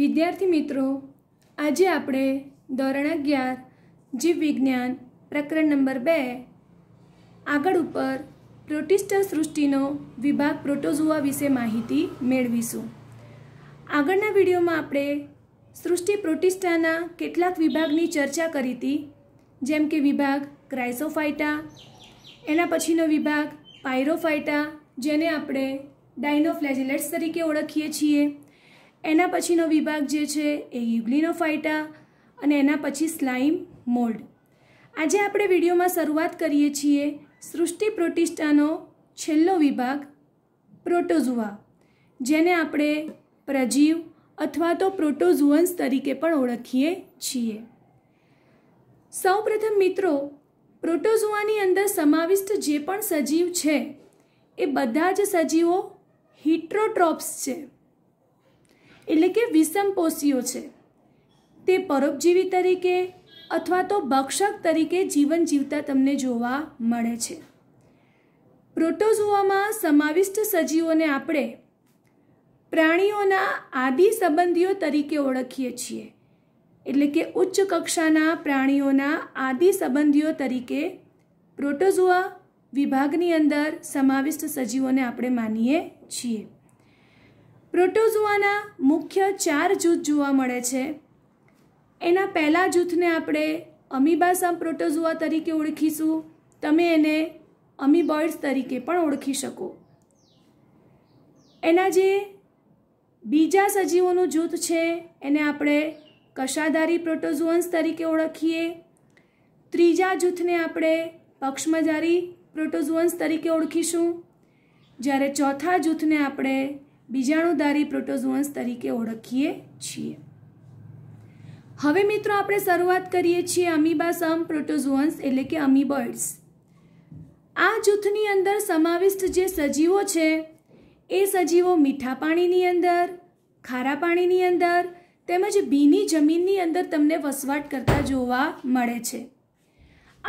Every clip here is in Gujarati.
વિદ્યાર્થી મિત્રો આજે આપણે ધોરણ અગિયાર જીવવિજ્ઞાન પ્રકરણ નંબર બે આગળ ઉપર પ્રોટિસ્ટા સૃષ્ટિનો વિભાગ પ્રોટોઝુઆ વિશે માહિતી મેળવીશું આગળના વિડીયોમાં આપણે સૃષ્ટિ પ્રોટિસ્ટાના કેટલાક વિભાગની ચર્ચા કરી હતી જેમ કે વિભાગ ક્રાઇસોફાઇટા એના પછીનો વિભાગ પાયરોફાઇટા જેને આપણે ડાયનોફ્લેજેલેટ્સ તરીકે ઓળખીએ છીએ એના પછીનો વિભાગ જે છે એ યુગ્લિનોફાઇટા અને એના પછી સ્લાઇમ મોલ્ડ આજે આપણે વિડીયોમાં શરૂઆત કરીએ છીએ સૃષ્ટિ પ્રોટિસ્ટાનો છેલ્લો વિભાગ પ્રોટોઝુઆ જેને આપણે પ્રજીવ અથવા તો પ્રોટોઝુઅન્સ તરીકે પણ ઓળખીએ છીએ સૌપ્રથમ મિત્રો પ્રોટોઝુઆની અંદર સમાવિષ્ટ જે પણ સજીવ છે એ બધા જ સજીવો હિટ્રોટ્રોપ્સ છે એટલે કે વિષમપોષીઓ છે તે પરોપજીવી તરીકે અથવા તો ભક્ષક તરીકે જીવન જીવતા તમને જોવા મળે છે પ્રોટોઝોઆમાં સમાવિષ્ટ સજીવોને આપણે પ્રાણીઓના આદિ સંબંધીઓ તરીકે ઓળખીએ છીએ એટલે કે ઉચ્ચ કક્ષાના પ્રાણીઓના આદિ સંબંધીઓ તરીકે પ્રોટોઝોઆ વિભાગની અંદર સમાવિષ્ટ સજીવોને આપણે માનીએ છીએ પ્રોટોઝોઆના મુખ્ય ચાર જૂથ જોવા મળે છે એના પહેલાં જૂથને આપણે અમીબાસમ પ્રોટોઝોઆ તરીકે ઓળખીશું તમે એને અમીબોઇડ્સ તરીકે પણ ઓળખી શકો એના જે બીજા સજીવોનું જૂથ છે એને આપણે કશાધારી પ્રોટોઝોઅન્સ તરીકે ઓળખીએ ત્રીજા જૂથને આપણે પક્ષમજારી પ્રોટોઝોઅન્સ તરીકે ઓળખીશું જ્યારે ચોથા જૂથને આપણે બીજાણુધારી પ્રોટોઝોન્સ તરીકે ઓળખીએ છીએ હવે મિત્રો આપણે શરૂઆત કરીએ છીએ અમીબા સમ પ્રોટોઝોન્સ એટલે કે અમીબર્ડ્સ આ જૂથની અંદર સમાવિષ્ટ જે સજીવો છે એ સજીવો મીઠા પાણીની અંદર ખારા પાણીની અંદર તેમજ ભીની જમીનની અંદર તમને વસવાટ કરતા જોવા મળે છે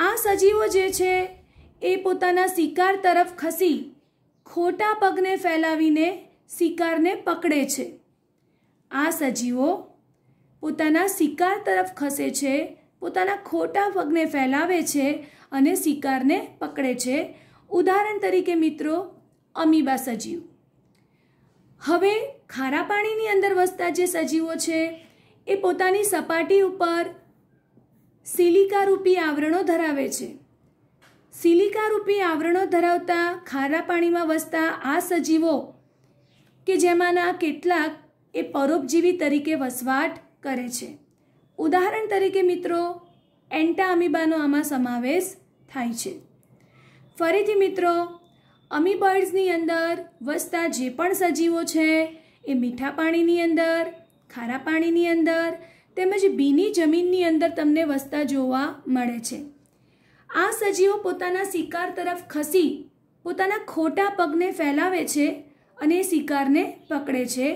આ સજીવો જે છે એ પોતાના શિકાર તરફ ખસી ખોટા પગને ફેલાવીને શિકારને પકડે છે આ સજીવો પોતાના શિકાર તરફ ખસે છે પોતાના ખોટા પગને ફેલાવે છે અને શિકારને પકડે છે ઉદાહરણ તરીકે મિત્રો અમીબા સજીવ હવે ખારા પાણીની અંદર વસતા જે સજીવો છે એ પોતાની સપાટી ઉપર સિલિકારૂપી આવરણો ધરાવે છે સિલિકારૂપી આવરણો ધરાવતા ખારા પાણીમાં વસતા આ સજીવો કે જેમાંના કેટલાક એ પરોપજીવી તરીકે વસવાટ કરે છે ઉદાહરણ તરીકે મિત્રો એન્ટા અમીબાનો આમાં સમાવેશ થાય છે ફરીથી મિત્રો અમીબર્ડ્સની અંદર વસતા જે પણ સજીવો છે એ મીઠા પાણીની અંદર ખારા પાણીની અંદર તેમજ ભીની જમીનની અંદર તમને વસતા જોવા મળે છે આ સજીવો પોતાના શિકાર તરફ ખસી પોતાના ખોટા પગને ફેલાવે છે અને શિકારને પકડે છે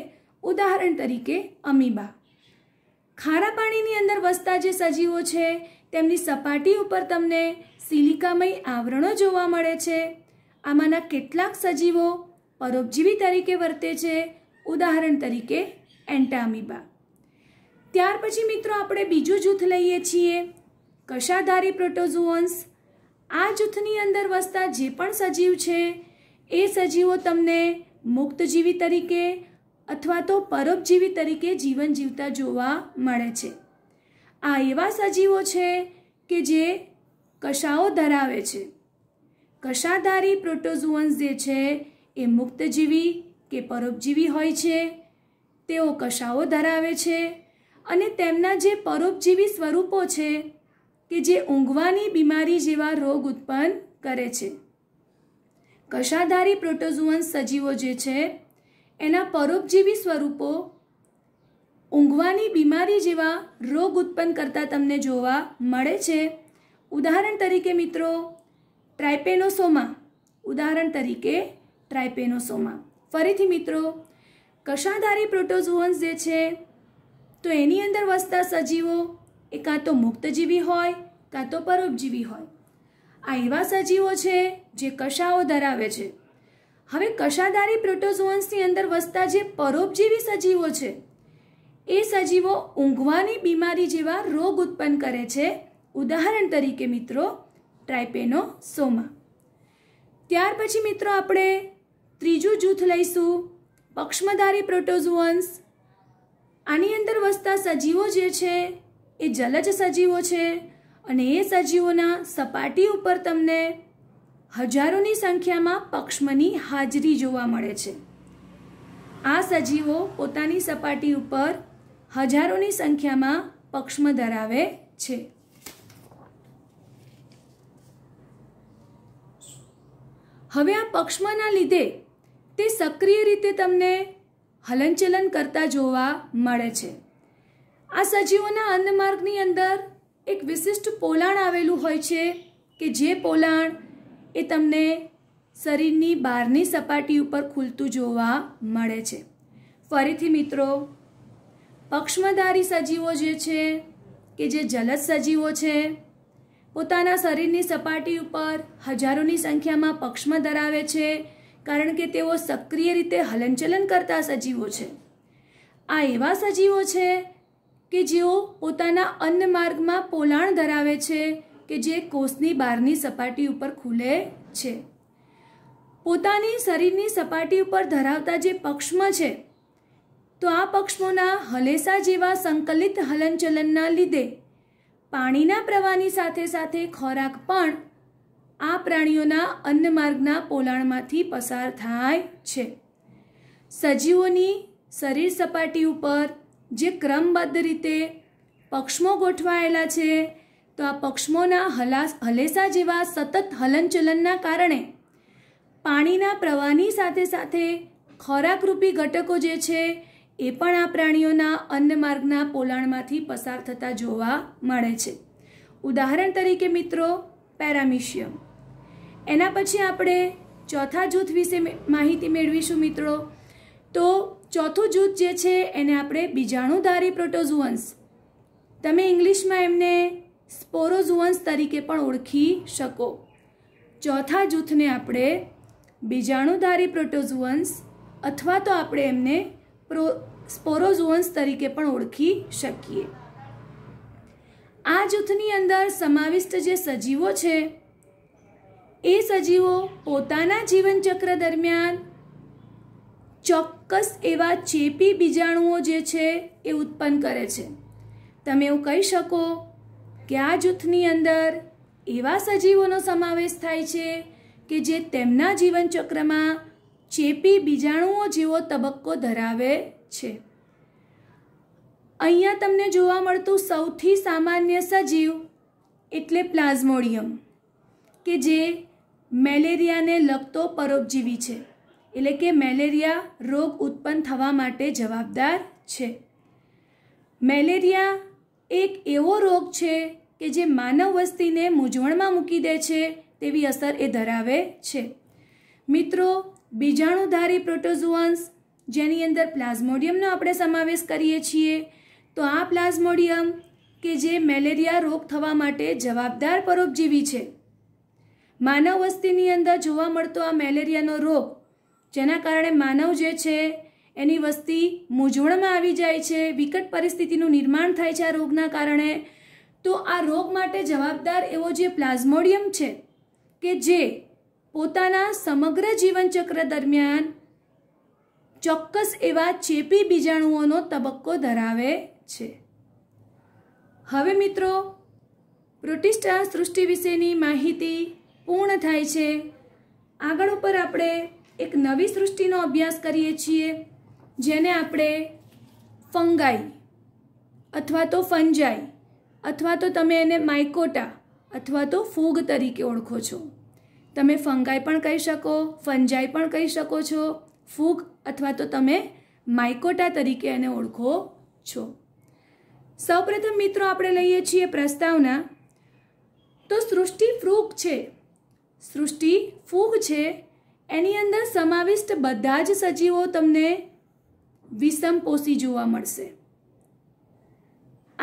ઉદાહરણ તરીકે અમીબા ખારા પાણીની અંદર વસતા જે સજીવો છે તેમની સપાટી ઉપર તમને સિલિકામય આવરણો જોવા મળે છે આમાંના કેટલાક સજીવો પરોપજીવી તરીકે વર્તે છે ઉદાહરણ તરીકે એન્ટામીબા ત્યાર પછી મિત્રો આપણે બીજું જૂથ લઈએ છીએ કશાધારી પ્રોટોઝુઓન્સ આ જૂથની અંદર વસતા જે પણ સજીવ છે એ સજીવો તમને મુક્તજીવી તરીકે અથવા તો પરોપજીવી તરીકે જીવન જીવતા જોવા મળે છે આ એવા સજીવો છે કે જે કશાઓ ધરાવે છે કશાધારી પ્રોટોઝુઅન્સ જે છે એ મુક્તજીવી કે પરોપજીવી હોય છે તેઓ કશાઓ ધરાવે છે અને તેમના જે પરોપજીવી સ્વરૂપો છે કે જે ઊંઘવાની બીમારી જેવા રોગ ઉત્પન્ન કરે છે કશાધારી પ્રોટોઝુઅન સજીવો જે છે એના પરોપજીવી સ્વરૂપો ઊંઘવાની બીમારી જેવા રોગ ઉત્પન્ન કરતા તમને જોવા મળે છે ઉદાહરણ તરીકે મિત્રો ટ્રાઇપેનોસોમા ઉદાહરણ તરીકે ટ્રાઇપેનોસોમા ફરીથી મિત્રો કશાધારી પ્રોટોઝુઅન્સ જે છે તો એની અંદર વસતા સજીવો એ કાં તો મુક્તજીવી હોય કાં તો પરોપજીવી હોય આ એવા સજીવો છે જે કશાઓ ધરાવે છે હવે કશાદારી પ્રોટોઝોન્સની અંદર વસતા જે પરોપજીવી સજીવો છે એ સજીવો ઊંઘવાની બીમારી જેવા રોગ ઉત્પન્ન કરે છે ઉદાહરણ તરીકે મિત્રો ટ્રાઇપેનોસોમા ત્યાર પછી મિત્રો આપણે ત્રીજું જૂથ લઈશું પક્ષ્મધારી પ્રોટોઝોન્સ આની અંદર વસતા સજીવો જે છે એ જલજ સજીવો છે અને એ સજીવોના સપાટી ઉપર તમને હજારોની સંખ્યામાં પક્ષ્મની હાજરી જોવા મળે છે આ સજીવો પોતાની સપાટી ઉપર હજારોની સંખ્યામાં પક્ષ્મ ધરાવે છે હવે આ પક્ષ્મના લીધે તે સક્રિય રીતે તમને હલનચલન કરતા જોવા મળે છે આ સજીવોના અન્નમાર્ગની અંદર એક વિશિષ્ટ પોલાણ આવેલું હોય છે કે જે પોલાણ એ તમને શરીરની બહારની સપાટી ઉપર ખુલતું જોવા મળે છે ફરીથી મિત્રો પક્ષ્મધારી સજીવો જે છે કે જે જલદ સજીવો છે પોતાના શરીરની સપાટી ઉપર હજારોની સંખ્યામાં પક્ષ્મ ધરાવે છે કારણ કે તેઓ સક્રિય રીતે હલનચલન કરતા સજીવો છે આ એવા સજીવો છે કે જેઓ પોતાના અન્ન માર્ગમાં પોલાણ ધરાવે છે કે જે કોષની બહારની સપાટી ઉપર ખુલે છે પોતાની શરીરની સપાટી ઉપર ધરાવતા જે પક્ષ્મ છે તો આ પક્ષ્મોના હલેસા જેવા સંકલિત હલનચલનના લીધે પાણીના પ્રવાહની સાથે સાથે ખોરાક પણ આ પ્રાણીઓના અન્ન માર્ગના પોલાણમાંથી પસાર થાય છે સજીવોની શરીર સપાટી ઉપર જે ક્રમબદ્ધ રીતે પક્ષમો ગોઠવાયેલા છે તો આ પક્ષમોના હલાસ હલેસા જેવા સતત હલનચલનના કારણે પાણીના પ્રવાહની સાથે સાથે ખોરાકરૂપી ઘટકો જે છે એ પણ આ પ્રાણીઓના અન્ન માર્ગના પોલાણમાંથી પસાર થતા જોવા મળે છે ઉદાહરણ તરીકે મિત્રો પેરામિશિયમ એના પછી આપણે ચોથા જૂથ વિશે માહિતી મેળવીશું મિત્રો તો ચોથું જૂથ જે છે એને આપણે બીજાણુધારી પ્રોટોઝુઅન્સ તમે ઇંગ્લિશમાં એમને સ્પોરોઝુઅન્સ તરીકે પણ ઓળખી શકો ચોથા જૂથને આપણે બીજાણુધારી પ્રોટોઝુઅન્સ અથવા તો આપણે એમને પ્રો સ્પોરોઝુઅન્સ તરીકે પણ ઓળખી શકીએ આ જૂથની અંદર સમાવિષ્ટ જે સજીવો છે એ સજીવો પોતાના જીવનચક્ર દરમિયાન ચોક ચોક્કસ એવા ચેપી બીજાણુઓ જે છે એ ઉત્પન્ન કરે છે તમે એવું કહી શકો કે આ જૂથની અંદર એવા સજીવોનો સમાવેશ થાય છે કે જે તેમના જીવનચક્રમાં ચેપી બીજાણુઓ જેવો તબક્કો ધરાવે છે અહીંયા તમને જોવા મળતું સૌથી સામાન્ય સજીવ એટલે પ્લાઝ્મોડિયમ કે જે મેલેરિયાને લગતો પરોપજીવી છે એટલે કે મેલેરિયા રોગ ઉત્પન્ન થવા માટે જવાબદાર છે મેલેરિયા એક એવો રોગ છે કે જે માનવ વસ્તીને મૂંઝવણમાં મૂકી દે છે તેવી અસર એ ધરાવે છે મિત્રો બીજાણુધારી પ્રોટોઝુઅન્સ જેની અંદર પ્લાઝ્મોડિયમનો આપણે સમાવેશ કરીએ છીએ તો આ પ્લાઝ્મોડિયમ કે જે મેલેરિયા રોગ થવા માટે જવાબદાર પરોપજીવી છે માનવ વસ્તીની અંદર જોવા મળતો આ મેલેરિયાનો રોગ જેના કારણે માનવ જે છે એની વસ્તી મૂંઝવણમાં આવી જાય છે વિકટ પરિસ્થિતિનું નિર્માણ થાય છે આ રોગના કારણે તો આ રોગ માટે જવાબદાર એવો જે પ્લાઝ્મોડિયમ છે કે જે પોતાના સમગ્ર જીવનચક્ર દરમિયાન ચોક્કસ એવા ચેપી બીજાણુઓનો તબક્કો ધરાવે છે હવે મિત્રો પ્રોટિસ્ટા સૃષ્ટિ વિશેની માહિતી પૂર્ણ થાય છે આગળ ઉપર આપણે એક નવી સૃષ્ટિનો અભ્યાસ કરીએ છીએ જેને આપણે ફંગાઈ અથવા તો ફંજાઈ અથવા તો તમે એને માઇકોટા અથવા તો ફૂગ તરીકે ઓળખો છો તમે ફંગાઈ પણ કહી શકો ફંજાઈ પણ કહી શકો છો ફૂગ અથવા તો તમે માઇકોટા તરીકે એને ઓળખો છો સૌપ્રથમ મિત્રો આપણે લઈએ છીએ પ્રસ્તાવના તો સૃષ્ટિ ફ્રૂગ છે સૃષ્ટિ ફૂગ છે એની અંદર સમાવિષ્ટ બધા જ સજીવો તમને વિષમપોષી જોવા મળશે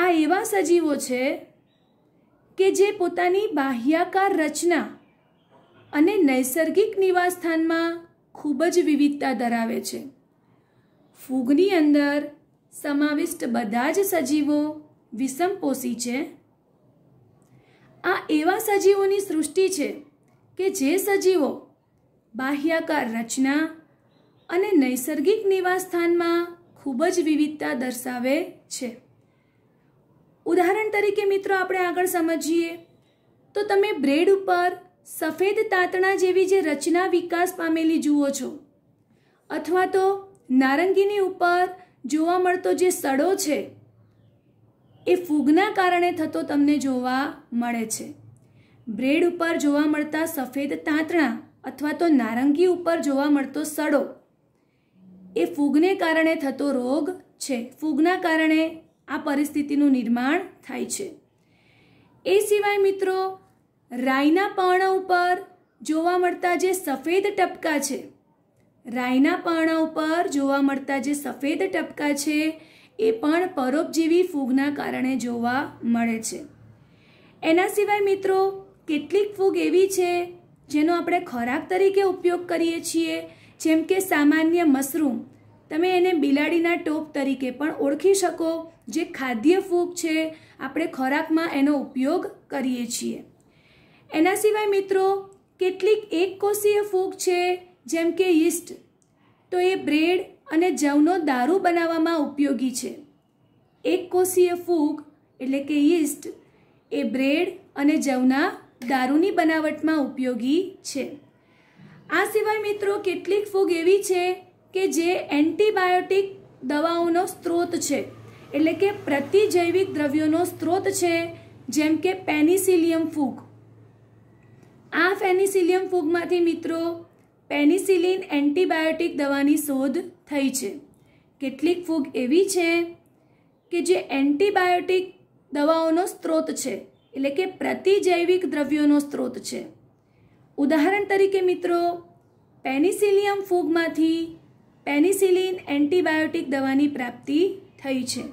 આ એવા સજીવો છે કે જે પોતાની બાહ્યાકાર રચના અને નૈસર્ગિક નિવાસસ્થાનમાં ખૂબ જ વિવિધતા ધરાવે છે ફૂગની અંદર સમાવિષ્ટ બધા જ સજીવો વિષમપોષી છે આ એવા સજીવોની સૃષ્ટિ છે કે જે સજીવો બાહ્યાકાર રચના અને નૈસર્ગિક નિવાસસ્થાનમાં ખૂબ જ વિવિધતા દર્શાવે છે ઉદાહરણ તરીકે મિત્રો આપણે આગળ સમજીએ તો તમે બ્રેડ ઉપર સફેદ તાતણા જેવી જે રચના વિકાસ પામેલી જુઓ છો અથવા તો નારંગીની ઉપર જોવા મળતો જે સડો છે એ ફૂગના કારણે થતો તમને જોવા મળે છે બ્રેડ ઉપર જોવા મળતા સફેદ તાંતણા અથવા તો નારંગી ઉપર જોવા મળતો સડો એ ફૂગને કારણે થતો રોગ છે ફૂગના કારણે આ પરિસ્થિતિનું નિર્માણ થાય છે એ સિવાય મિત્રો રાઈના પર્ણ ઉપર જોવા મળતા જે સફેદ ટપકા છે રાઈના પર્ણ ઉપર જોવા મળતા જે સફેદ ટપકા છે એ પણ પરોપજીવી ફૂગના કારણે જોવા મળે છે એના સિવાય મિત્રો કેટલીક ફૂગ એવી છે જેનો આપણે ખોરાક તરીકે ઉપયોગ કરીએ છીએ જેમ કે સામાન્ય મશરૂમ તમે એને બિલાડીના ટોપ તરીકે પણ ઓળખી શકો જે ખાદ્ય ફૂગ છે આપણે ખોરાકમાં એનો ઉપયોગ કરીએ છીએ એના સિવાય મિત્રો કેટલીક એકકોષીય ફૂગ છે જેમ કે યીસ્ટ તો એ બ્રેડ અને જવનો દારૂ બનાવવામાં ઉપયોગી છે એકકોષીય ફૂગ એટલે કે યીસ્ટ એ બ્રેડ અને જવના દારૂની બનાવટમાં ઉપયોગી છે આ સિવાય મિત્રો કેટલીક ફૂગ એવી છે કે જે એન્ટીબાયોટિક દવાઓનો સ્ત્રોત છે એટલે કે પ્રતિજૈવિક દ્રવ્યોનો સ્ત્રોત છે જેમ કે પેનિસિલિયમ ફૂગ આ ફેનિસિલિયમ ફૂગમાંથી મિત્રો પેનિસિલિન એન્ટીબાયોટિક દવાની શોધ થઈ છે કેટલીક ફૂગ એવી છે કે જે એન્ટીબાયોટિક દવાઓનો સ્ત્રોત છે એટલે કે પ્રતિજૈવિક દ્રવ્યોનો સ્ત્રોત છે ઉદાહરણ તરીકે મિત્રો પેનિસિલિયમ ફૂગમાંથી પેનિસિલિન એન્ટીબાયોટિક દવાની પ્રાપ્તિ થઈ છે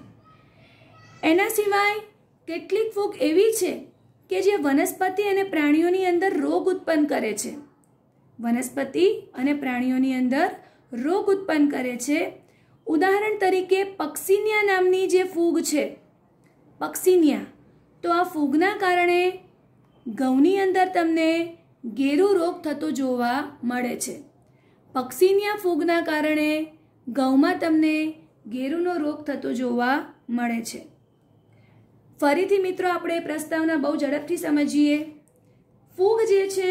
એના સિવાય કેટલીક ફૂગ એવી છે કે જે વનસ્પતિ અને પ્રાણીઓની અંદર રોગ ઉત્પન્ન કરે છે વનસ્પતિ અને પ્રાણીઓની અંદર રોગ ઉત્પન્ન કરે છે ઉદાહરણ તરીકે પક્ષીનિયા નામની જે ફૂગ છે પક્ષીનિયા તો આ ફૂગના કારણે ઘઉંની અંદર તમને ગેરુ રોગ થતો જોવા મળે છે પક્ષીની આ ફૂગના કારણે ઘઉંમાં તમને ગેરુનો રોગ થતો જોવા મળે છે ફરીથી મિત્રો આપણે પ્રસ્તાવના બહુ ઝડપથી સમજીએ ફૂગ જે છે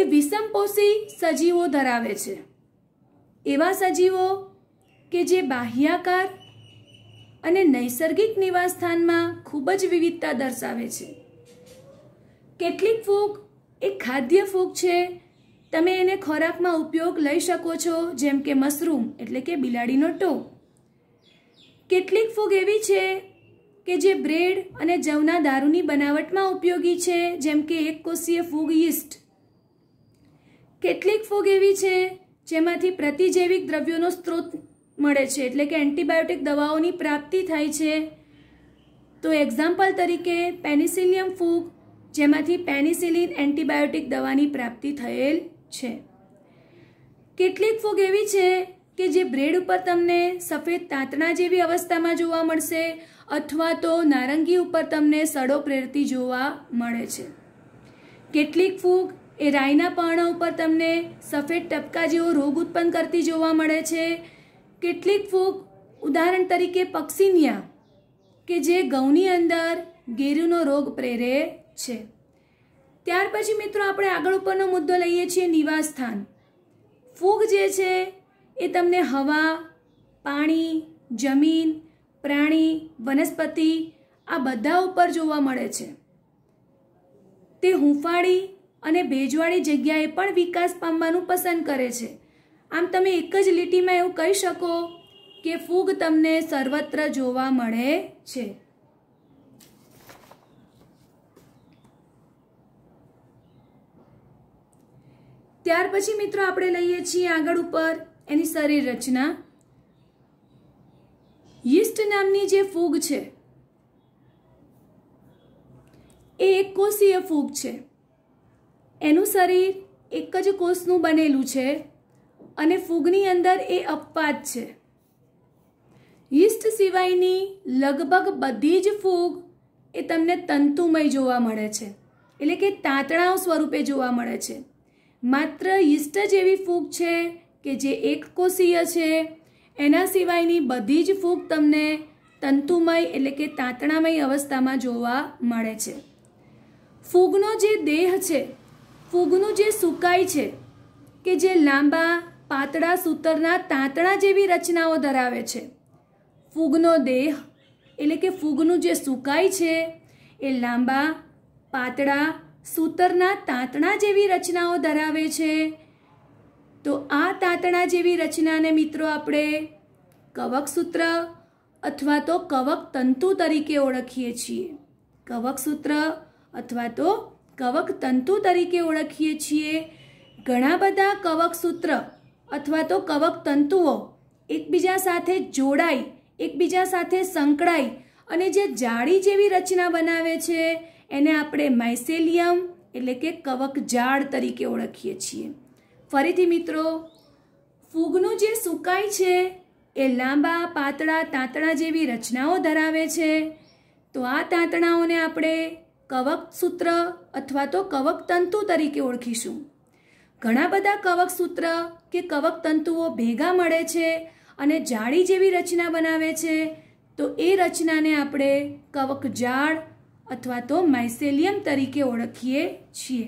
એ વિષમપોષી સજીવો ધરાવે છે એવા સજીવો કે જે બાહ્યાકાર અને નૈસર્ગિક નિવાસસ્થાનમાં ખૂબ જ વિવિધતા દર્શાવે છે કેટલીક ફૂગ એ ખાદ્ય ફૂગ છે તમે એને ખોરાકમાં ઉપયોગ લઈ શકો છો જેમ કે મશરૂમ એટલે કે બિલાડીનો ટો કેટલીક ફૂગ એવી છે કે જે બ્રેડ અને જવના દારૂની બનાવટમાં ઉપયોગી છે જેમ કે એક કોષીય ફૂગ ઈસ્ટ કેટલીક ફૂગ એવી છે જેમાંથી પ્રતિજૈવિક દ્રવ્યોનો સ્ત્રોત મળે છે એટલે કે એન્ટીબાયોટિક દવાઓની પ્રાપ્તિ થાય છે તો એક્ઝામ્પલ તરીકે પેનિસિલિયમ ફૂગ જેમાંથી પેનિસિલિન એન્ટીબાયોટિક દવાની પ્રાપ્તિ થયેલ છે કેટલીક ફૂગ એવી છે કે જે બ્રેડ ઉપર તમને સફેદ તાંતણા જેવી અવસ્થામાં જોવા મળશે અથવા તો નારંગી ઉપર તમને સડો પ્રેરતી જોવા મળે છે કેટલીક ફૂગ એ રાઈના પર્ણ ઉપર તમને સફેદ ટપકા જેવો રોગ ઉત્પન્ન કરતી જોવા મળે છે કેટલીક ફૂગ ઉદાહરણ તરીકે પક્ષીનિયા કે જે ઘઉંની અંદર ગેરુનો રોગ પ્રેરે છે ત્યાર પછી મિત્રો આપણે આગળ ઉપરનો મુદ્દો લઈએ છીએ નિવાસસ્થાન ફૂગ જે છે એ તમને હવા પાણી જમીન પ્રાણી વનસ્પતિ આ બધા ઉપર જોવા મળે છે તે હૂંફાળી અને ભેજવાળી જગ્યાએ પણ વિકાસ પામવાનું પસંદ કરે છે આમ તમે એક જ લીટીમાં એવું કહી શકો કે ફૂગ તમને સર્વત્ર જોવા મળે છે ત્યાર પછી મિત્રો આપણે લઈએ છીએ આગળ ઉપર એની શરીર રચના યીસ્ટ નામની જે ફૂગ છે એ એક કોષીય ફૂગ છે એનું શરીર એક જ કોષનું બનેલું છે અને ફૂગની અંદર એ અપવાદ છે યીસ્ટ સિવાયની લગભગ બધી જ ફૂગ એ તમને તંતુમય જોવા મળે છે એટલે કે તાંતણાઓ સ્વરૂપે જોવા મળે છે માત્ર યીસ્ટ જ એવી ફૂગ છે કે જે એક કોષીય છે એના સિવાયની બધી જ ફૂગ તમને તંતુમય એટલે કે તાંતણામય અવસ્થામાં જોવા મળે છે ફૂગનો જે દેહ છે ફૂગનું જે સુકાય છે કે જે લાંબા પાતળા સૂતરના તાંતણા જેવી રચનાઓ ધરાવે છે ફૂગનો દેહ એટલે કે ફૂગનું જે સુકાય છે એ લાંબા પાતળા સૂતરના તાંતણા જેવી રચનાઓ ધરાવે છે તો આ તાંતણા જેવી રચનાને મિત્રો આપણે કવકસૂત્ર અથવા તો કવક તંતુ તરીકે ઓળખીએ છીએ કવકસૂત્ર અથવા તો કવક તંતુ તરીકે ઓળખીએ છીએ ઘણા બધા કવકસૂત્ર અથવા તો કવક તંતુઓ એકબીજા સાથે જોડાઈ એકબીજા સાથે સંકળાઈ અને જે જાળી જેવી રચના બનાવે છે એને આપણે માઇસેલિયમ એટલે કે કવક જાળ તરીકે ઓળખીએ છીએ ફરીથી મિત્રો ફૂગનું જે સુકાય છે એ લાંબા પાતળા તાંતણા જેવી રચનાઓ ધરાવે છે તો આ તાંતણાઓને આપણે કવક સૂત્ર અથવા તો કવક તંતુ તરીકે ઓળખીશું ઘણા બધા કવક સૂત્ર કે કવક તંતુઓ ભેગા મળે છે અને જાળી જેવી રચના બનાવે છે તો એ રચનાને આપણે કવક જાળ અથવા તો માઇસેલિયમ તરીકે ઓળખીએ છીએ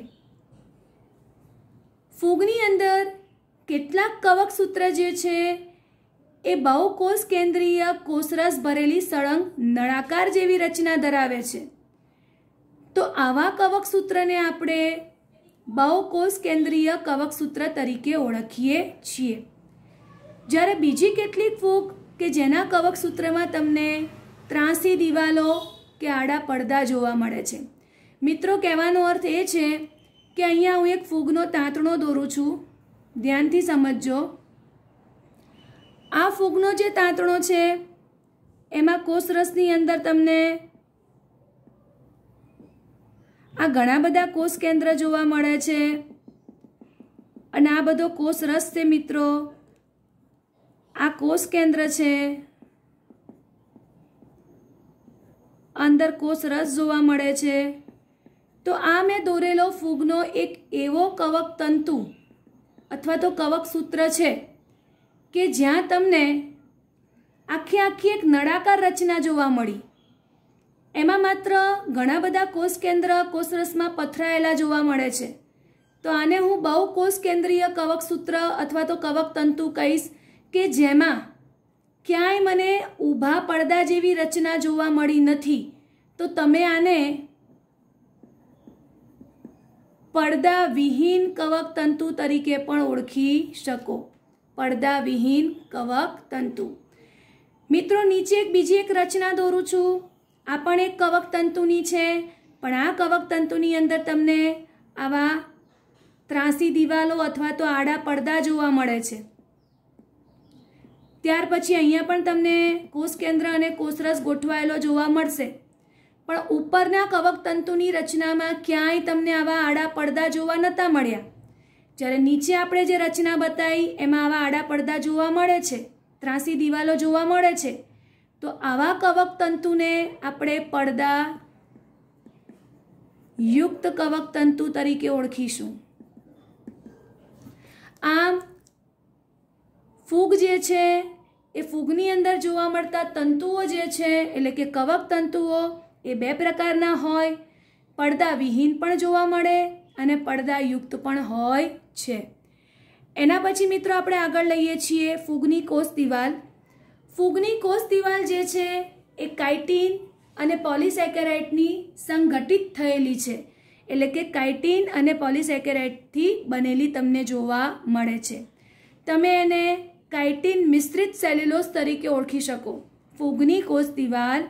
ફૂગની અંદર કેટલાક કવક સૂત્ર જે છે એ બહુકોષ કેન્દ્રીય કોષરસ ભરેલી સળંગ નળાકાર જેવી રચના ધરાવે છે તો આવા કવક સૂત્રને આપણે બહુકોષ કેન્દ્રીય કવકસૂત્ર તરીકે ઓળખીએ છીએ જ્યારે બીજી કેટલીક ફૂગ કે જેના કવકસૂત્રમાં તમને ત્રાંસી દિવાલો કે આડા પડદા જોવા મળે છે મિત્રો કહેવાનો અર્થ એ છે કે અહીંયા હું એક ફૂગનો તાંતણો દોરું છું ધ્યાનથી સમજજો આ ફૂગનો જે તાંતણો છે એમાં કોષરસની અંદર તમને આ ઘણા બધા કોષ કેન્દ્ર જોવા મળે છે અને આ બધો કોષ રસ છે મિત્રો આ કોષ કેન્દ્ર છે અંદર કોષ રસ જોવા મળે છે તો આ મેં દોરેલો ફૂગનો એક એવો કવક તંતુ અથવા તો કવક સૂત્ર છે કે જ્યાં તમને આખી આખી એક નળાકાર રચના જોવા મળી એમાં માત્ર ઘણા બધા કોષ કેન્દ્ર કોષરસમાં પથરાયેલા જોવા મળે છે તો આને હું બહુ કોષ કેન્દ્રીય કવક સૂત્ર અથવા તો કવક તંતુ કહીશ કે જેમાં ક્યાંય મને ઊભા પડદા જેવી રચના જોવા મળી નથી તો તમે આને પડદા વિહીન કવક તંતુ તરીકે પણ ઓળખી શકો પડદા વિહીન કવક તંતુ મિત્રો નીચે એક બીજી એક રચના દોરું છું આ પણ એક કવકતંતુની છે પણ આ કવકતંતુની અંદર તમને આવા ત્રાસી દિવાલો અથવા તો આડા પડદા જોવા મળે છે ત્યાર પછી અહીંયા પણ તમને કોષ કેન્દ્ર અને કોષરસ ગોઠવાયેલો જોવા મળશે પણ ઉપરના કવકતંતુની રચનામાં ક્યાંય તમને આવા આડા પડદા જોવા નહોતા મળ્યા જ્યારે નીચે આપણે જે રચના બતાવી એમાં આવા આડા પડદા જોવા મળે છે ત્રાસી દિવાલો જોવા મળે છે તો આવા કવક તંતુને આપણે પડદા યુક્ત કવક તંતુ તરીકે ઓળખીશું આમ ફૂગ જે છે એ ફૂગની અંદર જોવા મળતા તંતુઓ જે છે એટલે કે કવક તંતુઓ એ બે પ્રકારના હોય પડદા વિહીન પણ જોવા મળે અને પડદા યુક્ત પણ હોય છે એના પછી મિત્રો આપણે આગળ લઈએ છીએ ફૂગની કોષ દિવાલ ફૂગની કોષ દિવાલ જે છે એ કાઇટીન અને પોલિસેકેરાઇટની સંગઠિત થયેલી છે એટલે કે કાઇટીન અને પોલિસેકેરાઇટથી બનેલી તમને જોવા મળે છે તમે એને કાઇટીન મિશ્રિત સેલ્યુલોઝ તરીકે ઓળખી શકો ફૂગની કોષ દિવાલ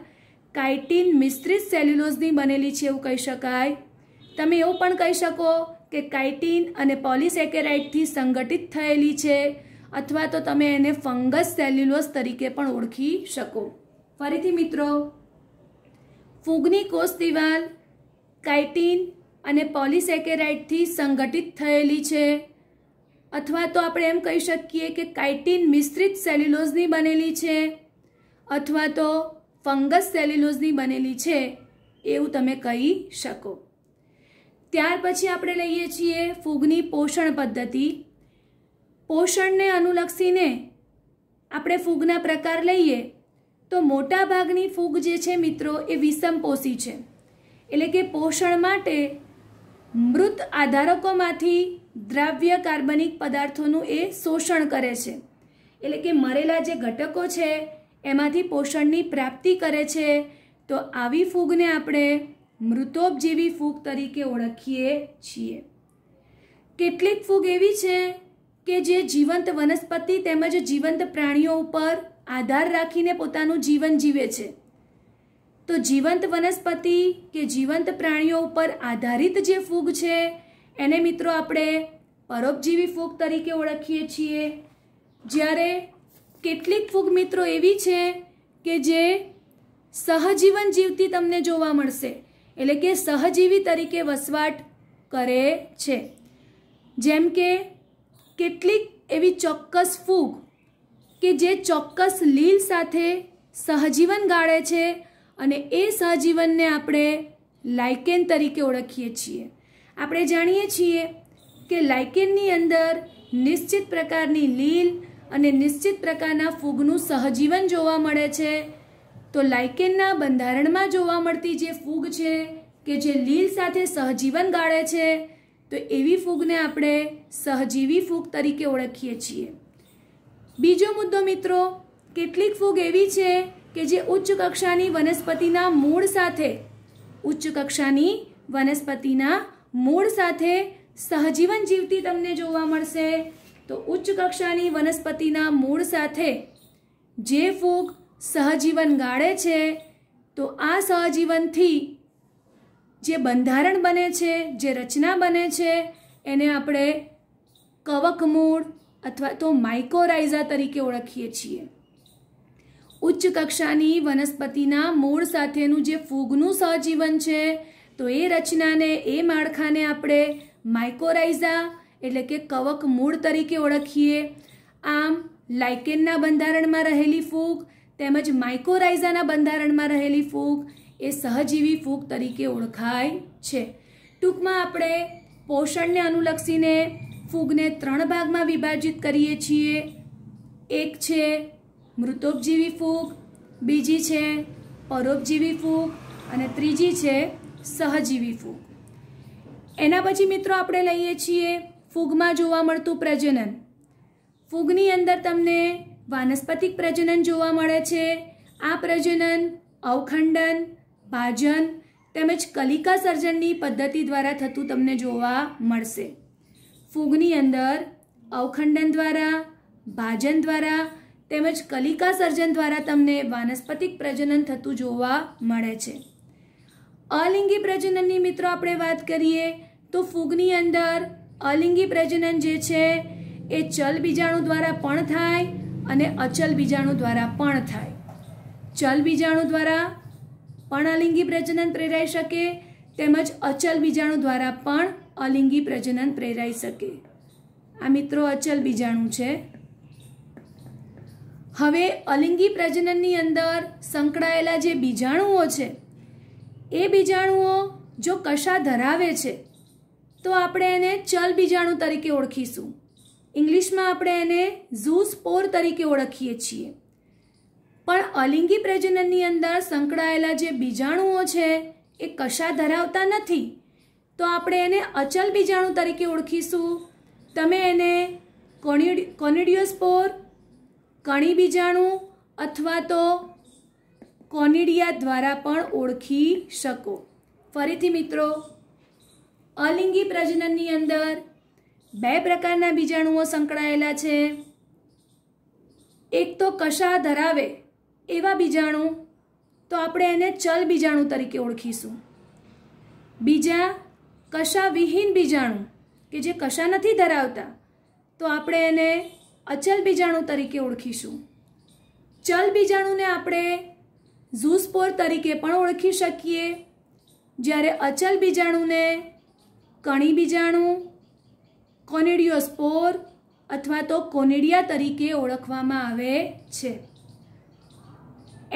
કાઇટીન મિશ્રિત સેલ્યુલોઝની બનેલી છે એવું કહી શકાય તમે એવું પણ કહી શકો કે કાઇટીન અને પોલિસેકેરાઇટથી સંગઠિત થયેલી છે અથવા તો તમે એને ફંગસ સેલ્યુલોસ તરીકે પણ ઓળખી શકો ફરીથી મિત્રો ફૂગની કોષ દિવાલ કાઇટિન અને પોલિસેકેરાઇડથી સંગઠિત થયેલી છે અથવા તો આપણે એમ કહી શકીએ કે કાઇટિન મિશ્રિત સેલ્યુલોઝની બનેલી છે અથવા તો ફંગસ સેલ્યુલોઝની બનેલી છે એવું તમે કહી શકો ત્યાર પછી આપણે લઈએ છીએ ફૂગની પોષણ પદ્ધતિ પોષણને અનુલક્ષીને આપણે ફૂગના પ્રકાર લઈએ તો મોટા ભાગની ફૂગ જે છે મિત્રો એ વિષમપોષી છે એટલે કે પોષણ માટે મૃત આધારકોમાંથી દ્રાવ્ય કાર્બનિક પદાર્થોનું એ શોષણ કરે છે એટલે કે મરેલા જે ઘટકો છે એમાંથી પોષણની પ્રાપ્તિ કરે છે તો આવી ફૂગને આપણે મૃતોપજીવી ફૂગ તરીકે ઓળખીએ છીએ કેટલીક ફૂગ એવી છે કે જે જીવંત વનસ્પતિ તેમજ જીવંત પ્રાણીઓ ઉપર આધાર રાખીને પોતાનું જીવન જીવે છે તો જીવંત વનસ્પતિ કે જીવંત પ્રાણીઓ ઉપર આધારિત જે ફૂગ છે એને મિત્રો આપણે પરોપજીવી ફૂગ તરીકે ઓળખીએ છીએ જ્યારે કેટલીક ફૂગ મિત્રો એવી છે કે જે સહજીવન જીવતી તમને જોવા મળશે એટલે કે સહજીવી તરીકે વસવાટ કરે છે જેમ કે કેટલીક એવી ચોક્કસ ફૂગ કે જે ચોક્કસ લીલ સાથે સહજીવન ગાળે છે અને એ સહજીવનને આપણે લાઇકેન તરીકે ઓળખીએ છીએ આપણે જાણીએ છીએ કે લાઇકેનની અંદર નિશ્ચિત પ્રકારની લીલ અને નિશ્ચિત પ્રકારના ફૂગનું સહજીવન જોવા મળે છે તો લાઇકેનના બંધારણમાં જોવા મળતી જે ફૂગ છે કે જે લીલ સાથે સહજીવન ગાળે છે તો એવી ફૂગને આપણે સહજીવી ફૂગ તરીકે ઓળખીએ છીએ બીજો મુદ્દો મિત્રો કેટલીક ફૂગ એવી છે કે જે ઉચ્ચ કક્ષાની વનસ્પતિના મૂળ સાથે ઉચ્ચ કક્ષાની વનસ્પતિના મૂળ સાથે સહજીવન જીવતી તમને જોવા મળશે તો ઉચ્ચ કક્ષાની વનસ્પતિના મૂળ સાથે જે ફૂગ સહજીવન ગાળે છે તો આ સહજીવનથી જે બંધારણ બને છે જે રચના બને છે એને આપણે કવક મૂળ અથવા તો માઇકોરાઇઝા તરીકે ઓળખીએ છીએ ઉચ્ચ કક્ષાની વનસ્પતિના મૂળ સાથેનું જે ફૂગનું સહજીવન છે તો એ રચનાને એ માળખાને આપણે માઇકોરાઇઝા એટલે કે કવક મૂળ તરીકે ઓળખીએ આમ લાઇકેનના બંધારણમાં રહેલી ફૂગ તેમજ માઇકોરાઇઝાના બંધારણમાં રહેલી ફૂગ એ સહજીવી ફૂગ તરીકે ઓળખાય છે ટૂંકમાં આપણે પોષણને અનુલક્ષીને ફૂગને ત્રણ ભાગમાં વિભાજિત કરીએ છીએ એક છે મૃતોપજીવી ફૂગ બીજી છે પરોપજીવી ફૂગ અને ત્રીજી છે સહજીવી ફૂગ એના પછી મિત્રો આપણે લઈએ છીએ ફૂગમાં જોવા મળતું પ્રજનન ફૂગની અંદર તમને વાનસ્પતિક પ્રજનન જોવા મળે છે આ પ્રજનન અવખંડન ભાજન તેમજ કલિકા સર્જનની પદ્ધતિ દ્વારા થતું તમને જોવા મળશે ફૂગની અંદર અવખંડન દ્વારા ભાજન દ્વારા તેમજ કલિકા સર્જન દ્વારા તમને વાનસ્પતિક પ્રજનન થતું જોવા મળે છે અલિંગી પ્રજનનની મિત્રો આપણે વાત કરીએ તો ફૂગની અંદર અલિંગી પ્રજનન જે છે એ ચલ બીજાણુ દ્વારા પણ થાય અને અચલ બીજાણુ દ્વારા પણ થાય ચલ બીજાણુ દ્વારા પણ અલિંગી પ્રજનન પ્રેરાઈ શકે તેમજ અચલ બીજાણુ દ્વારા પણ અલિંગી પ્રજનન પ્રેરાઈ શકે આ મિત્રો અચલ બીજાણુ છે હવે અલિંગી પ્રજનનની અંદર સંકળાયેલા જે બીજાણુઓ છે એ બીજાણુઓ જો કશા ધરાવે છે તો આપણે એને ચલ બીજાણુ તરીકે ઓળખીશું ઇંગ્લિશમાં આપણે એને ઝૂ સ્પોર તરીકે ઓળખીએ છીએ પણ અલિંગી પ્રજનનની અંદર સંકળાયેલા જે બીજાણુઓ છે એ કશા ધરાવતા નથી તો આપણે એને અચલ બીજાણુ તરીકે ઓળખીશું તમે એને કોનિડ કોનિડિયોસ્પોર કણી બીજાણુ અથવા તો કોનિડિયા દ્વારા પણ ઓળખી શકો ફરીથી મિત્રો અલિંગી પ્રજનનની અંદર બે પ્રકારના બીજાણુઓ સંકળાયેલા છે એક તો કશા ધરાવે એવા બીજાણુ તો આપણે એને ચલ બીજાણુ તરીકે ઓળખીશું બીજા કશાવિહીન બીજાણુ કે જે કશા નથી ધરાવતા તો આપણે એને અચલ બીજાણુ તરીકે ઓળખીશું ચલ બીજાણુને આપણે ઝૂસ્પોર તરીકે પણ ઓળખી શકીએ જ્યારે અચલ બીજાણુને કણી બીજાણુ કોનેડિયો સ્પોર અથવા તો કોનેડિયા તરીકે ઓળખવામાં આવે છે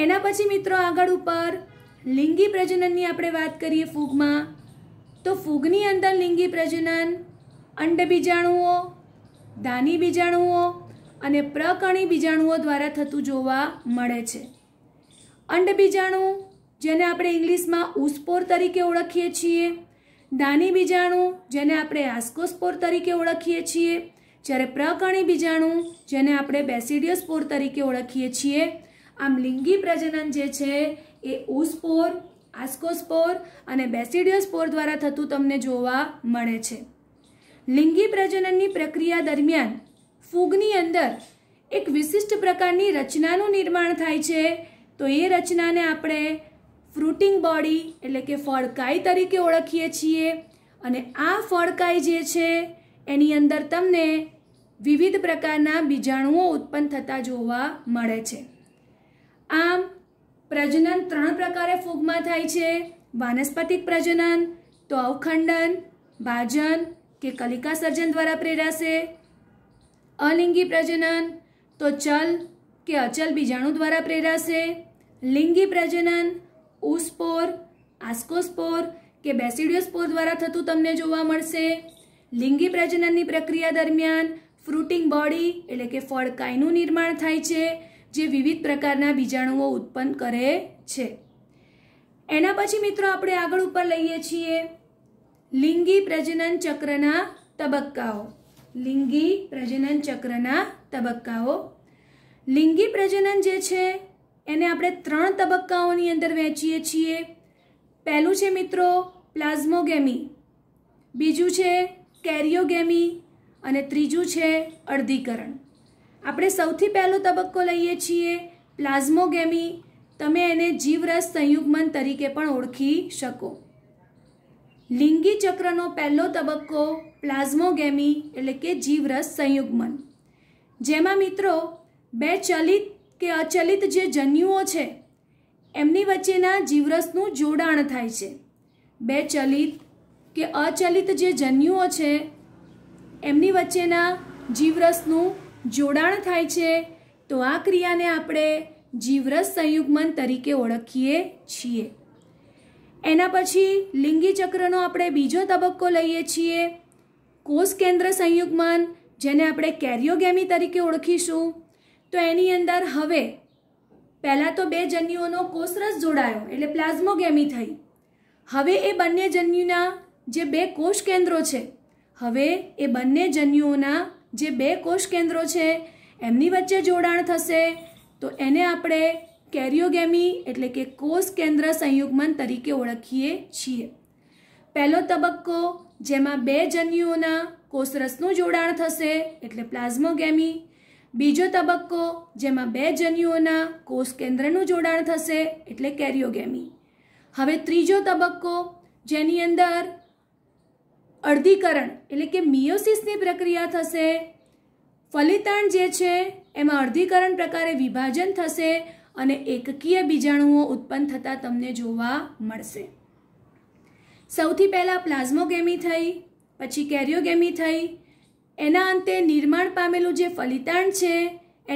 એના પછી મિત્રો આગળ ઉપર લિંગી પ્રજનનની આપણે વાત કરીએ ફૂગમાં તો ફૂગની અંદર લિંગી પ્રજનન અંડ બીજાણુઓ દાની બીજાણુઓ અને પ્રકણી બીજાણુઓ દ્વારા થતું જોવા મળે છે અંડ બીજાણુ જેને આપણે ઇંગ્લિશમાં ઉસ્પોર તરીકે ઓળખીએ છીએ દાની બીજાણુ જેને આપણે આસ્કોસ્પોર તરીકે ઓળખીએ છીએ જ્યારે પ્રકણી બીજાણુ જેને આપણે બેસિડિયોસ્પોર તરીકે ઓળખીએ છીએ આમ લિંગી પ્રજનન જે છે એ ઉસ્પોર આસ્કોસ્પોર અને બેસિડિયોસ્પોર દ્વારા થતું તમને જોવા મળે છે લિંગી પ્રજનનની પ્રક્રિયા દરમિયાન ફૂગની અંદર એક વિશિષ્ટ પ્રકારની રચનાનું નિર્માણ થાય છે તો એ રચનાને આપણે ફ્રૂટિંગ બોડી એટલે કે ફળકાઈ તરીકે ઓળખીએ છીએ અને આ ફળકાઈ જે છે એની અંદર તમને વિવિધ પ્રકારના બીજાણુઓ ઉત્પન્ન થતા જોવા મળે છે આમ પ્રજનન ત્રણ પ્રકારે ફૂગમાં થાય છે વાનસ્પતિક પ્રજનન તો અવખંડન ભાજન કે કલિકા સર્જન દ્વારા પ્રેરાશે અલિંગી પ્રજનન તો ચલ કે અચલ બીજાણુ દ્વારા પ્રેરાશે લિંગી પ્રજનન ઉસ્પોર આસ્કોસ્પોર કે બેસિડિયોસ્પોર દ્વારા થતું તમને જોવા મળશે લિંગી પ્રજનનની પ્રક્રિયા દરમિયાન ફ્રૂટિંગ બોડી એટલે કે ફળકાયનું નિર્માણ થાય છે જે વિવિધ પ્રકારના બીજાણુઓ ઉત્પન્ન કરે છે એના પછી મિત્રો આપણે આગળ ઉપર લઈએ છીએ લિંગી પ્રજનન ચક્રના તબક્કાઓ લિંગી પ્રજનન ચક્રના તબક્કાઓ લિંગી પ્રજનન જે છે એને આપણે ત્રણ તબક્કાઓની અંદર વહેંચીએ છીએ પહેલું છે મિત્રો પ્લાઝ્મોગેમી બીજું છે કેરિયોગેમી અને ત્રીજું છે અર્ધીકરણ આપણે સૌથી પહેલો તબક્કો લઈએ છીએ પ્લાઝ્મોગેમી તમે એને જીવરસ સંયુગમન તરીકે પણ ઓળખી શકો લિંગી ચક્રનો પહેલો તબક્કો પ્લાઝ્મોગેમી એટલે કે જીવરસ સંયુગમન જેમાં મિત્રો બે ચલિત કે અચલિત જે જન્યુઓ છે એમની વચ્ચેના જીવરસનું જોડાણ થાય છે બે ચલિત કે અચલિત જે જન્યુઓ છે એમની વચ્ચેના જીવરસનું જોડાણ થાય છે તો આ ક્રિયાને આપણે જીવરસ સંયુગમન તરીકે ઓળખીએ છીએ એના પછી લિંગી ચક્રનો આપણે બીજો તબક્કો લઈએ છીએ કોષ કેન્દ્ર સંયુગમન જેને આપણે કેરિયોગેમી તરીકે ઓળખીશું તો એની અંદર હવે પહેલાં તો બે જન્યુઓનો કોષરસ જોડાયો એટલે પ્લાઝ્મોગેમી થઈ હવે એ બંને જન્યુના જે બે કોષ કેન્દ્રો છે હવે એ બંને જન્યુઓના જે બે કોષ કેન્દ્રો છે એમની વચ્ચે જોડાણ થશે તો એને આપણે કેરિયોગેમી એટલે કે કોષ કેન્દ્ર સંયુગમન તરીકે ઓળખીએ છીએ પહેલો તબક્કો જેમાં બે જન્યુઓના કોષરસનું જોડાણ થશે એટલે પ્લાઝ્મોગેમી બીજો તબક્કો જેમાં બે જન્યુઓના કોષ કેન્દ્રનું જોડાણ થશે એટલે કેરિયોગેમી હવે ત્રીજો તબક્કો જેની અંદર અર્ધીકરણ એટલે કે મિયોસિસની પ્રક્રિયા થશે ફલિતાણ જે છે એમાં અર્ધીકરણ પ્રકારે વિભાજન થશે અને એકકીય બીજાણુઓ ઉત્પન્ન થતાં તમને જોવા મળશે સૌથી પહેલાં પ્લાઝ્મોગેમી થઈ પછી કેરિયોગેમી થઈ એના અંતે નિર્માણ પામેલું જે ફલિતાણ છે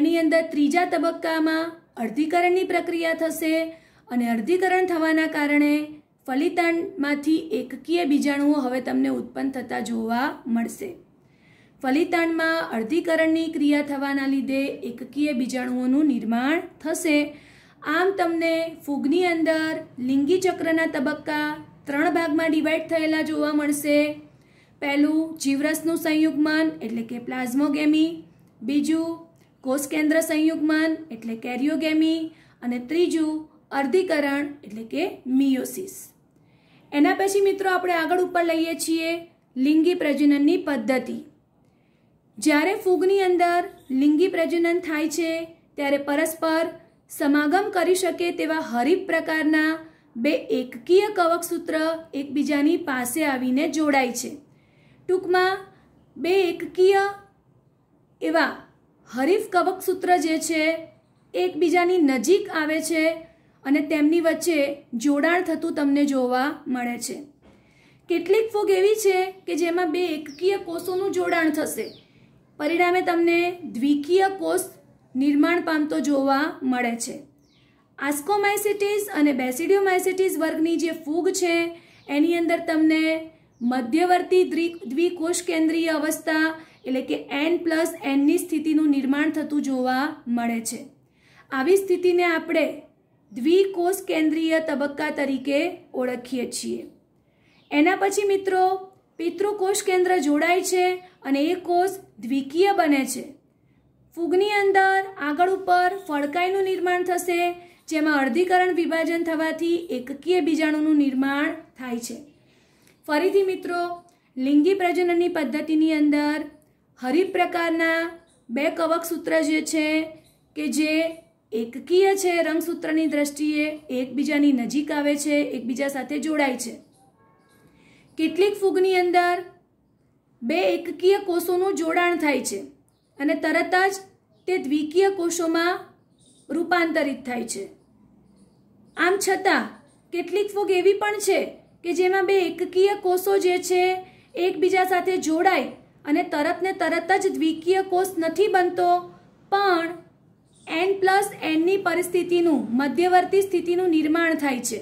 એની અંદર ત્રીજા તબક્કામાં અર્ધીકરણની પ્રક્રિયા થશે અને અર્ધીકરણ થવાના કારણે ફલિતાણમાંથી એકકીય બીજાણુઓ હવે તમને ઉત્પન્ન થતા જોવા મળશે ફલિતાંડમાં અર્ધીકરણની ક્રિયા થવાના લીધે એકકીય બીજાણુઓનું નિર્માણ થશે આમ તમને ફૂગની અંદર લિંગી ચક્રના તબક્કા ત્રણ ભાગમાં ડિવાઈડ થયેલા જોવા મળશે પહેલું જીવરસનું સંયુગમન એટલે કે પ્લાઝ્મોગેમી બીજું કોષકેન્દ્ર કેન્દ્ર સંયુગમન એટલે કેરિયોગેમી અને ત્રીજું અર્ધીકરણ એટલે કે મિયોસિસ એના પછી મિત્રો આપણે આગળ ઉપર લઈએ છીએ લિંગી પ્રજનનની પદ્ધતિ જ્યારે ફૂગની અંદર લિંગી પ્રજનન થાય છે ત્યારે પરસ્પર સમાગમ કરી શકે તેવા હરીફ પ્રકારના બે એકકીય કવકસૂત્ર એકબીજાની પાસે આવીને જોડાય છે ટૂંકમાં બે એકકીય એવા હરીફ કવકસૂત્ર જે છે એકબીજાની નજીક આવે છે અને તેમની વચ્ચે જોડાણ થતું તમને જોવા મળે છે કેટલીક ફૂગ એવી છે કે જેમાં બે એકકીય કોષોનું જોડાણ થશે પરિણામે તમને દ્વિકીય કોષ નિર્માણ પામતો જોવા મળે છે આસ્કોમાયસિટીસ અને બેસિડિયોમાઇસિટીસ વર્ગની જે ફૂગ છે એની અંદર તમને મધ્યવર્તી દ્વિકોષ કેન્દ્રીય અવસ્થા એટલે કે એન પ્લસ એનની સ્થિતિનું નિર્માણ થતું જોવા મળે છે આવી સ્થિતિને આપણે દ્વિકોષ કેન્દ્રીય તબક્કા તરીકે ઓળખીએ છીએ એના પછી મિત્રો પિતૃકોષ કેન્દ્ર જોડાય છે અને એ કોષ દ્વિકીય બને છે ફૂગની અંદર આગળ ઉપર ફળકાઈનું નિર્માણ થશે જેમાં અર્ધીકરણ વિભાજન થવાથી એકકીય બીજાણુનું નિર્માણ થાય છે ફરીથી મિત્રો લિંગી પ્રજનનની પદ્ધતિની અંદર હરિત પ્રકારના બે કવક સૂત્ર જે છે કે જે એકકીય છે રંગસૂત્રની દ્રષ્ટિએ એકબીજાની નજીક આવે છે એકબીજા સાથે જોડાય છે કેટલીક ફૂગની અંદર બે એકકીય કોષોનું જોડાણ થાય છે અને તરત જ તે દ્વિકીય કોષોમાં રૂપાંતરિત થાય છે આમ છતાં કેટલીક ફૂગ એવી પણ છે કે જેમાં બે એકકીય કોષો જે છે એકબીજા સાથે જોડાય અને તરત ને તરત જ દ્વિકીય કોષ નથી બનતો પણ એન પ્લસ એનની પરિસ્થિતિનું મધ્યવર્તી સ્થિતિનું નિર્માણ થાય છે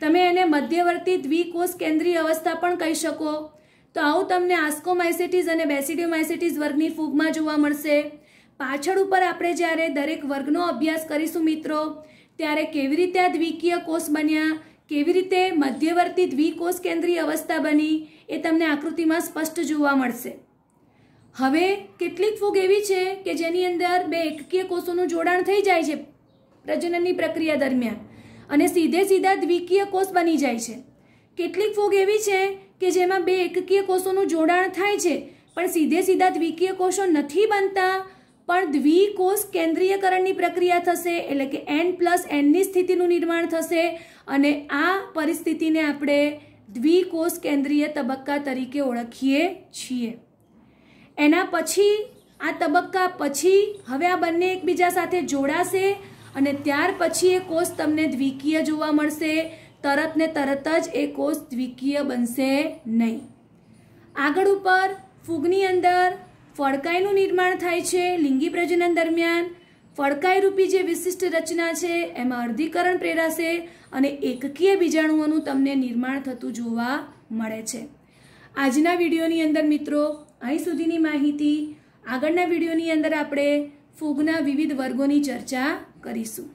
તમે એને મધ્યવર્તી દ્વિકોષ કેન્દ્રીય અવસ્થા પણ કહી શકો તો આવું તમને આસ્કોમાઇસિટીઝ અને બેસિડિયોમાઇસિટીઝ વર્ગની ફૂગમાં જોવા મળશે પાછળ ઉપર આપણે જ્યારે દરેક વર્ગનો અભ્યાસ કરીશું મિત્રો ત્યારે કેવી રીતે આ દ્વિકીય કોષ બન્યા કેવી રીતે મધ્યવર્તી દ્વિકોષ કેન્દ્રીય અવસ્થા બની એ તમને આકૃતિમાં સ્પષ્ટ જોવા મળશે હવે કેટલીક ફૂગ એવી છે કે જેની અંદર બે એકકીય કોષોનું જોડાણ થઈ જાય છે પ્રજનનની પ્રક્રિયા દરમિયાન અને સીધે સીધા દ્વિકીય કોષ બની જાય છે કેટલીક ફૂગ એવી છે કે જેમાં બે એકકીય કોષોનું જોડાણ થાય છે પણ સીધે સીધા દ્વિકીય કોષો નથી બનતા પણ દ્વિકોષ કેન્દ્રીયકરણની પ્રક્રિયા થશે એટલે કે એન પ્લસ એનની સ્થિતિનું નિર્માણ થશે અને આ પરિસ્થિતિને આપણે દ્વિકોષ કેન્દ્રીય તબક્કા તરીકે ઓળખીએ છીએ એના પછી આ તબક્કા પછી હવે આ બંને એકબીજા સાથે જોડાશે અને ત્યાર પછી એ કોષ તમને દ્વિકીય જોવા મળશે તરત ને તરત જ એ કોષ દ્વિકીય બનશે નહીં આગળ ઉપર ફૂગની અંદર ફળકાઈનું નિર્માણ થાય છે લિંગી પ્રજનન દરમિયાન ફળકાઈ રૂપી જે વિશિષ્ટ રચના છે એમાં અર્ધીકરણ પ્રેરાશે અને એકકીય બીજાણુઓનું તમને નિર્માણ થતું જોવા મળે છે આજના વિડીયોની અંદર મિત્રો અહીં સુધીની માહિતી આગળના વિડીયોની અંદર આપણે ફૂગના વિવિધ વર્ગોની ચર્ચા કરીશું